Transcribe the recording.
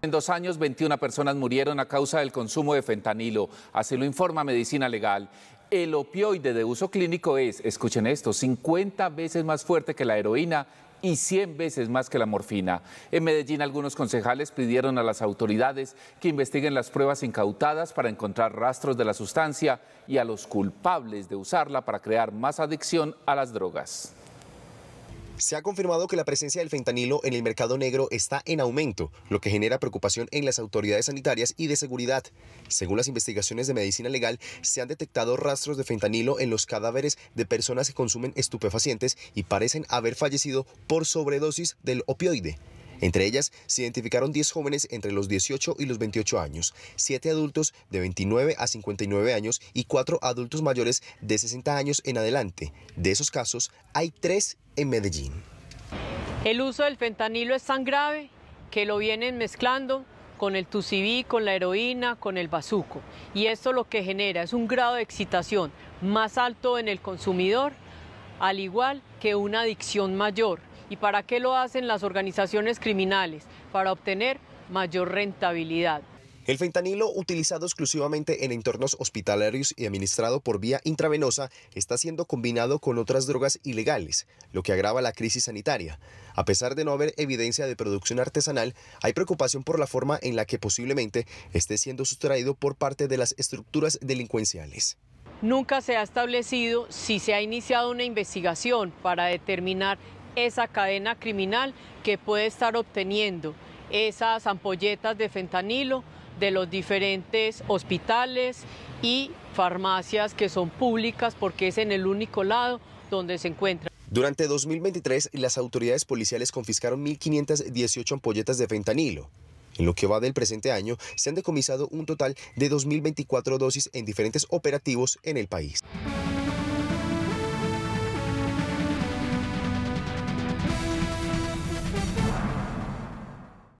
En dos años, 21 personas murieron a causa del consumo de fentanilo, así lo informa Medicina Legal. El opioide de uso clínico es, escuchen esto, 50 veces más fuerte que la heroína y 100 veces más que la morfina. En Medellín algunos concejales pidieron a las autoridades que investiguen las pruebas incautadas para encontrar rastros de la sustancia y a los culpables de usarla para crear más adicción a las drogas. Se ha confirmado que la presencia del fentanilo en el mercado negro está en aumento, lo que genera preocupación en las autoridades sanitarias y de seguridad. Según las investigaciones de medicina legal, se han detectado rastros de fentanilo en los cadáveres de personas que consumen estupefacientes y parecen haber fallecido por sobredosis del opioide. Entre ellas se identificaron 10 jóvenes entre los 18 y los 28 años, 7 adultos de 29 a 59 años y 4 adultos mayores de 60 años en adelante. De esos casos, hay 3 en Medellín. El uso del fentanilo es tan grave que lo vienen mezclando con el tucibí, con la heroína, con el bazuco. Y esto lo que genera es un grado de excitación más alto en el consumidor, al igual que una adicción mayor ¿Y para qué lo hacen las organizaciones criminales? Para obtener mayor rentabilidad. El fentanilo, utilizado exclusivamente en entornos hospitalarios y administrado por vía intravenosa, está siendo combinado con otras drogas ilegales, lo que agrava la crisis sanitaria. A pesar de no haber evidencia de producción artesanal, hay preocupación por la forma en la que posiblemente esté siendo sustraído por parte de las estructuras delincuenciales. Nunca se ha establecido si se ha iniciado una investigación para determinar esa cadena criminal que puede estar obteniendo esas ampolletas de fentanilo de los diferentes hospitales y farmacias que son públicas porque es en el único lado donde se encuentra. Durante 2023, las autoridades policiales confiscaron 1.518 ampolletas de fentanilo. En lo que va del presente año, se han decomisado un total de 2.024 dosis en diferentes operativos en el país.